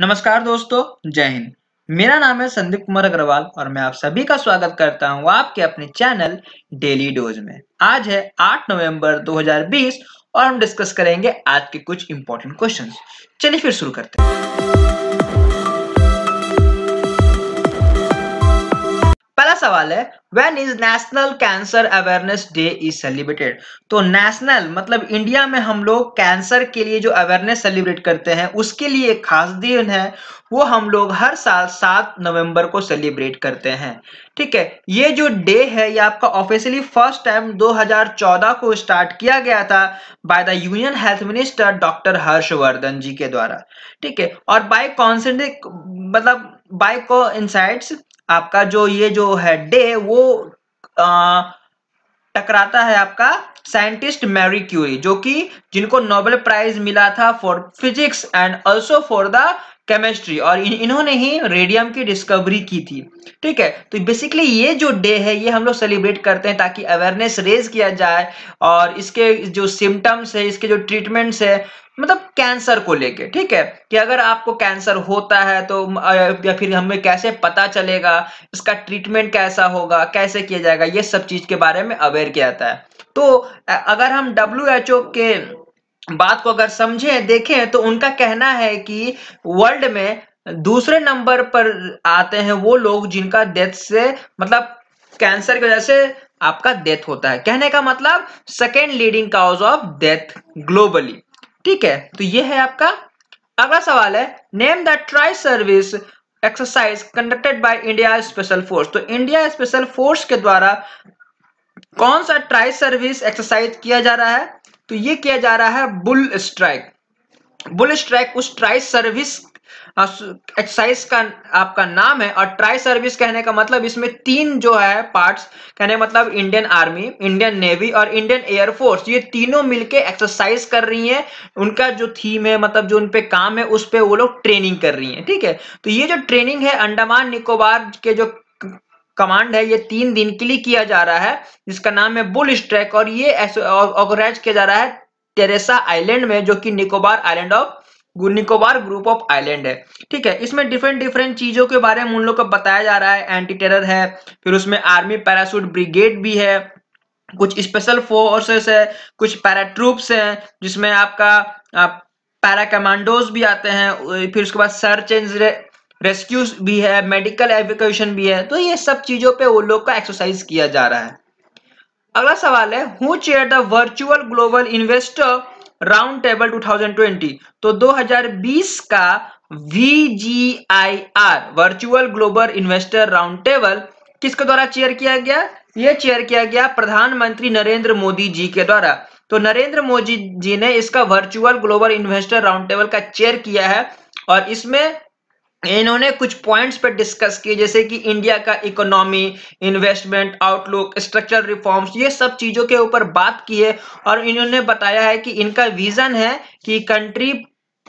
नमस्कार दोस्तों जय हिंद मेरा नाम है संदीप कुमार अग्रवाल और मैं आप सभी का स्वागत करता हूं आपके अपने चैनल डेली डोज में आज है 8 नवंबर 2020 और हम डिस्कस करेंगे आज के कुछ इंपॉर्टेंट क्वेश्चंस चलिए फिर शुरू करते हैं सवाल है when is national cancer awareness day is celebrated तो नेशनल मतलब इंडिया में हम लोग कैंसर के लिए जो अवेयरनेस सेलिब्रेट करते हैं उसके लिए एक खास दिन है वो हम लोग हर साल सात नवंबर को सेलिब्रेट करते हैं ठीक है ये जो डे है ये आपका ऑफिशियली फर्स्ट टाइम 2014 को स्टार्ट किया गया था by the union health minister doctor Harshvardhan ji के द्वारा ठीक है और बाय कॉन्सेंट मतलब बाय को इंसाइट्स आपका जो ये जो है डे वो आ, टकराता है आपका साइंटिस्ट मैरी क्यूरी जो कि जिनको नोबेल प्राइज मिला था for physics and also for the chemistry और इन, इन्होंने ही रेडियम की डिस्कवरी की थी ठीक है तो बेसिकली ये जो डे है ये हम लोग सेलिब्रेट करते हैं ताकि अवेयरनेस रेज किया जाए और इसके जो सिम्टम्स है इसके जो ट्रीटमेंट्स है मतलब कैंसर को लेके ठीक है कि अगर आपको कैंसर होता है तो या फिर हमें कैसे पता चलेगा इसका ट्रीटमेंट कैसा होगा कैसे किया जाएगा ये सब चीज़ के बारे में अवेयर किया जाता है तो अगर हम डब्ल्यू के बात को अगर समझे देखें तो उनका कहना है कि वर्ल्ड में दूसरे नंबर पर आते हैं वो लोग जिनका डेथ से मतलब कैंसर की वजह से आपका डेथ होता है कहने का मतलब second leading cause of death globally ठीक है तो ये है आपका अगला सवाल है name the tri service exercise conducted by India special force तो इंडिया स्पेशल फोर्स के द्वारा कौन सा ट्राई सर्विस एक्सरसाइज किया जा रहा है तो ये किया जा रहा है बुल स्ट्राइक बुल स्ट्राइक उस ट्राई सर्विस एक्सरसाइज का आपका नाम है और ट्राई सर्विस कहने का मतलब इसमें तीन जो है पार्ट्स कहने मतलब इंडियन आर्मी इंडियन नेवी और इंडियन एयरफोर्स ये तीनों मिलके एक्सरसाइज कर रही हैं उनका जो थीम है मतलब जो उनपे काम है उस पर वो लोग ट्रेनिंग कर रही हैं ठीक है तो ये जो ट्रेनिंग है अंडमान निकोबार के जो कमांड है ये तीन दिन के लिए किया जा रहा है जिसका नाम है बुल स्ट्रैक और ये ऑर्गेनाइज किया जा रहा है टेरेसा आइलैंड में जो कि Nicobar island of Nicobar group of island है ठीक है इसमें डिफरेंट डिफरेंट चीजों के बारे में उन लोग को बताया जा रहा है एंटी टेरर है फिर उसमें आर्मी पैरासूट ब्रिगेड भी है कुछ स्पेशल फोर्सेस है कुछ पैराट्रूप्स हैं जिसमें आपका आप पैरा कमांडोज भी आते हैं फिर उसके बाद सर्च एंड रेस्क्यू भी है मेडिकल एविकेशन भी है तो ये सब चीजों पे वो लोग का एक्सरसाइज किया जा रहा है अगला सवाल है who chair the virtual global investor round table 2020 तो 2020 का वी virtual global investor round table किसके द्वारा चेयर किया गया ये चेयर किया गया प्रधानमंत्री नरेंद्र मोदी जी के द्वारा तो नरेंद्र मोदी जी ने इसका virtual global investor round table का चेयर किया है और इसमें इन्होंने कुछ पॉइंट्स पर डिस्कस किए जैसे कि इंडिया का economy investment outlook structural reforms ये सब चीज़ों के ऊपर बात की है और इन्होंने बताया है कि इनका विजन है कि country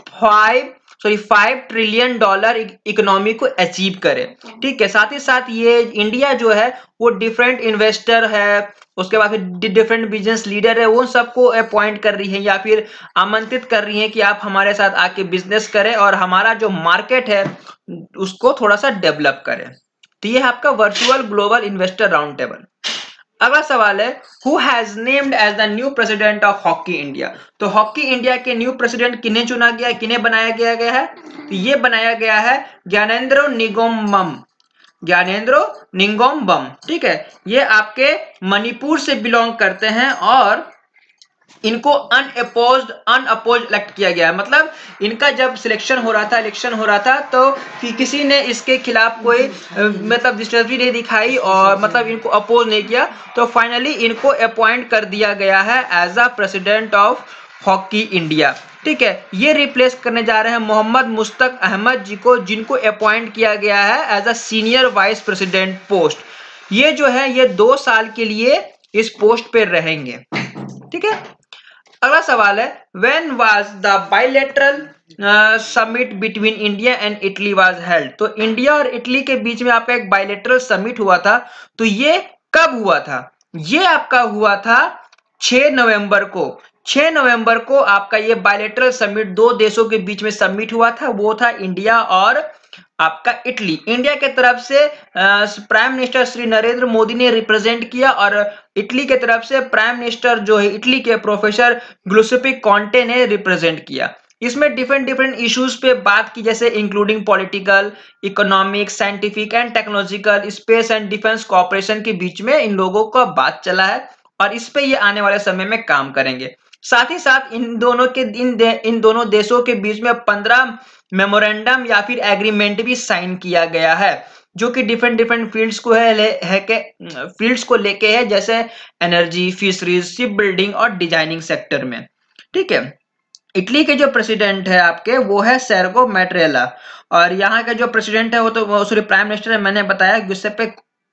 five sorry five trillion dollar economy को अचीव करे ठीक है साथ ही साथ ये इंडिया जो है वो डिफरेंट इन्वेस्टर है उसके बाद फिर डिफरेंट बिजनेस लीडर है उन सबको अपॉइंट कर रही है या फिर आमंत्रित कर रही है कि आप हमारे साथ आके बिजनेस करें और हमारा जो मार्केट है उसको थोड़ा सा डेवलप करें तो ये है आपका virtual global investor round table अगला सवाल है who has named as the new president of hockey India तो हॉकी इंडिया के न्यू प्रेसिडेंट किन्हें चुना गया है किन्हें बनाया गया गया है तो ये बनाया गया है ज्ञानेन्द्रो निगोम्बम ज्ञानेन्द्रो निगोम्बम ठीक है ये आपके मणिपुर से बिलोंग करते हैं और इनको अनअपोज अनअपोज इलेक्ट किया गया मतलब इनका जब सिलेक्शन हो रहा था इलेक्शन हो रहा था तो किसी ने इसके खिलाफ कोई मतलब नहीं दिखाई और मतलब इनको अपोज नहीं किया तो फाइनली इनको अपॉइंट कर दिया गया है as a president of hockey India ठीक है ये रिप्लेस करने जा रहे हैं मोहम्मद मुस्तक अहमद जी को जिनको अपॉइंट किया गया है as a senior vice president post ये जो है ये दो साल के लिए इस पोस्ट पर रहेंगे ठीक है अगला सवाल है when was the bilateral summit between India and Italy was held तो इंडिया और इटली के बीच में आपका एक बाइलेटरल समिट हुआ था तो ये कब हुआ था ये आपका हुआ था 6 नवंबर को 6 नवंबर को आपका ये बायलेटरल समिट दो देशों के बीच में समिट हुआ था वो था इंडिया और आपका इटली इंडिया के तरफ से प्राइम मिनिस्टर श्री नरेंद्र मोदी ने रिप्रेजेंट किया और इटली के तरफ से प्राइम मिनिस्टर जो है इटली के प्रोफेसर ग्लुसपिक कॉन्टे ने रिप्रेजेंट किया इसमें डिफरेंट डिफरेंट इश्यूज पे बात की जैसे including political economic scientific and technological space and defence cooperation के बीच में इन लोगों का बात चला है और इस पे ये आने वाले समय में काम करेंगे साथ ही साथ इन दोनों के इन दे, इन दोनों देशों के बीच में पंद्रह मेमोरेंडम या फिर एग्रीमेंट भी साइन किया गया है जो कि डिफरेंट डिफरेंट फील्ड्स को है, ले, है के फील्ड्स को लेके है जैसे एनर्जी फिशरीज शिप बिल्डिंग और डिजाइनिंग सेक्टर में ठीक है इटली के जो प्रेसिडेंट है आपके वो है सैरगो मेट्रेला और यहाँ का जो प्रेसिडेंट है वो तो सॉरी प्राइम मिनिस्टर है मैंने बताया पे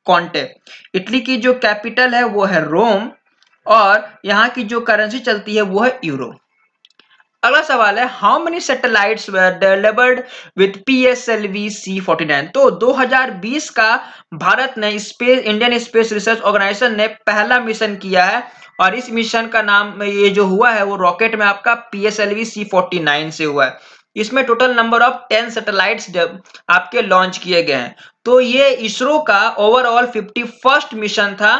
कॉन्टे इटली की जो कैपिटल है वो है रोम और यहाँ की जो करेंसी चलती है वो है यूरो अगला सवाल है how many satellite were developed with P S L V C forty nine तो 2020 का भारत ने space Indian space research organisation ने पहला मिशन किया है और इस मिशन का नाम ये जो हुआ है वो रॉकेट में आपका P S L V C forty nine से हुआ है इसमें total number of ten satellite आपके लॉन्च किए गए हैं तो ये इसरो का ओवरऑल फिफ्टी फर्स्ट मिशन था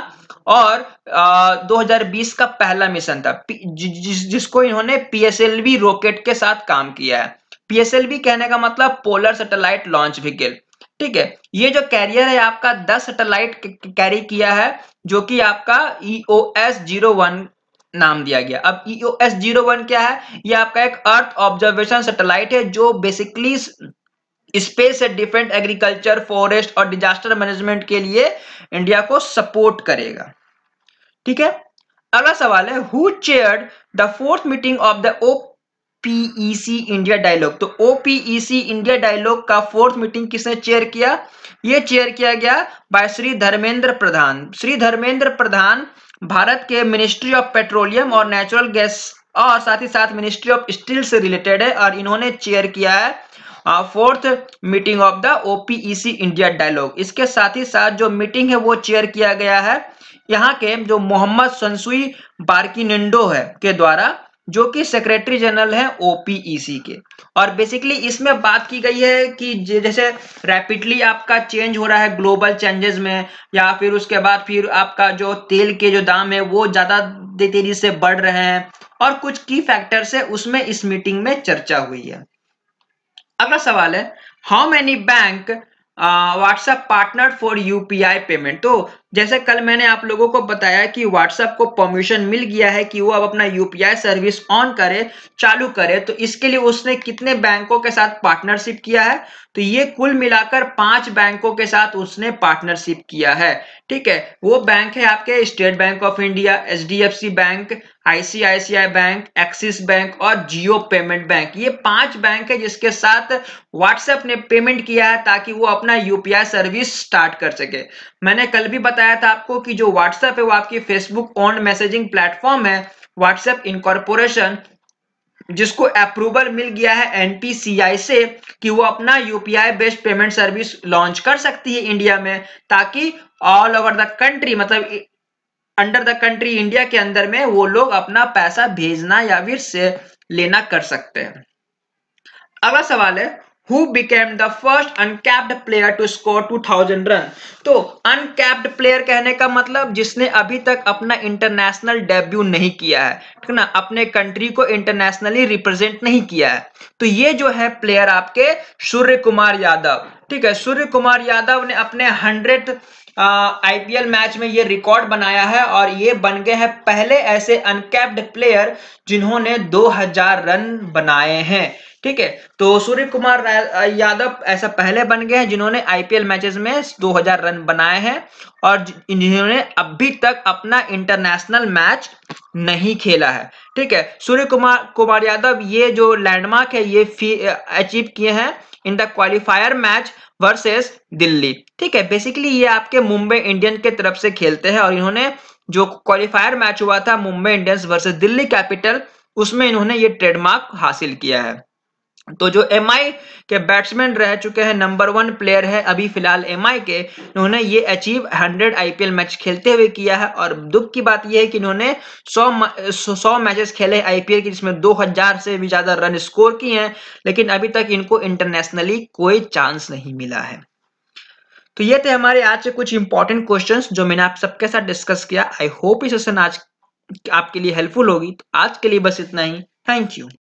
और आ, 2020 का पहला मिशन था जि, जिस, जिसको इन्होंने पीएसएलवी रॉकेट के साथ काम किया है पीएसएलवी कहने का मतलब पोलर सैटेलाइट लॉन्च व्हीकल ठीक है ये जो कैरियर है आपका 10 सैटेलाइट कैरी किया है जो कि आपका ईओएस जीरो वन नाम दिया गया अब EO e S zero one क्या है ये आपका एक अर्थ ऑब्जर्वेशन सैटेलाइट है जो बेसिकली स्पेस से डिफरेंट एग्रीकल्चर फॉरेस्ट और डिजास्टर मैनेजमेंट के लिए इंडिया को सपोर्ट करेगा ठीक है अगला सवाल है who chair the fourth meeting of the O PEC India dialogue तो ओपीईसी इंडिया डायलॉग का फोर्थ मीटिंग किसने चेयर किया ये चेयर किया गया बाय श्री धर्मेंद्र प्रधान श्री धर्मेंद्र प्रधान भारत के मिनिस्ट्री ऑफ पेट्रोलियम और नेचुरल गैस और साथ ही साथ मिनिस्ट्री ऑफ स्टील से रिलेटेड है और इन्होंने चेयर किया है fourth meeting of the OPEC India dialogue इसके साथ ही साथ जो मीटिंग है वो चेयर किया गया है यहाँ के जो मोहम्मद संसुई बार्किनिंडो है के द्वारा जो कि सेक्रेटरी जनरल है ओपीईसी के और बेसिकली इसमें बात की गई है कि जैसे रैपिडली आपका चेंज हो रहा है ग्लोबल चेंजेस में या फिर उसके बाद फिर आपका जो तेल के जो दाम है वो ज़्यादा तेजी से बढ़ रहे हैं और कुछ की फैक्टर से उसमें इस मीटिंग में चर्चा हुई है अगला सवाल है how many bank WhatsApp partner for UPI payment तो जैसे कल मैंने आप लोगों को बताया कि व्हाट्सएप को परमिशन मिल गया है कि वो अब अपना यूपीआई सर्विस ऑन करे चालू करे तो इसके लिए उसने कितने बैंकों के साथ पार्टनरशिप किया है तो ये कुल मिलाकर पांच बैंकों के साथ उसने पार्टनरशिप किया है ठीक है वो बैंक है आपके state bank of India H bank ICICI bank Axis bank और जियो पेमेंट बैंक ये पांच बैंक है जिसके साथ व्हाट्सएप ने पेमेंट किया है ताकि वो अपना यूपीआई सर्विस स्टार्ट कर सके मैंने कल भी बताया बताया था आपको कि जो व्हाट्सएप है वो आपकी फेसबुक ऑन मैसेजिंग प्लेटफॉर्म है व्हाट्सएप इनकॉर्पोरेशन जिसको अप्रूवल मिल गया है एनपीसीआई से कि वो अपना UPI based payment service launch कर सकती है इंडिया में ताकि ऑल ओवर द कंट्री मतलब अंडर द कंट्री इंडिया के अंदर में वो लोग अपना पैसा भेजना या फिर से लेना कर सकते हैं अगला सवाल है who became the first uncapped player to score 2000 run तो अनकैप्ड प्लेयर कहने का मतलब जिसने अभी तक अपना इंटरनेशनल डेब्यू नहीं किया है ठीक ना अपने कंट्री को इंटरनेशनली रिप्रेजेंट नहीं किया है तो ये जो है प्लेयर आपके सूर्य कुमार यादव ठीक है सूर्य कुमार यादव ने अपने हंड्रेड आईपीएल मैच में ये रिकॉर्ड बनाया है और ये बन गए हैं पहले ऐसे अनकैप्ड प्लेयर जिन्होंने 2000 रन बनाए हैं ठीक है तो सूर्य कुमार यादव ऐसा पहले बन गए हैं जिन्होंने आईपीएल मैचेस में 2000 रन बनाए हैं और जिन्होंने अभी तक अपना इंटरनेशनल मैच नहीं खेला है ठीक है सूर्य कुमार कुमार यादव ये जो लैंडमार्क है ये अचीव किए हैं in the qualifier match versus Delhi ठीक है बेसिकली ये आपके मुंबई इंडियन के तरफ से खेलते हैं और इन्होंने जो क्वालिफायर मैच हुआ था Mumbai Indians versus Delhi capital उसमें इन्होंने ये ट्रेडमार्क हासिल किया है तो जो एम के बैट्समैन रह चुके हैं नंबर वन प्लेयर है अभी फिलहाल एम के उन्होंने ये अचीव 100 आईपीएल मैच खेलते हुए किया है और दुख की बात यह है कि इन्होंने 100 सौ मैचेस खेले आईपीएल की जिसमें 2000 से भी ज़्यादा रन स्कोर किए हैं लेकिन अभी तक इनको इंटरनेशनली कोई चांस नहीं मिला है तो ये थे हमारे आज के कुछ इंपॉर्टेंट क्वेश्चन जो मैंने आप सबके साथ डिस्कस किया आई होप ये सेशन आज आपके लिए हेल्पफुल होगी तो आज के लिए बस इतना ही थैंक यू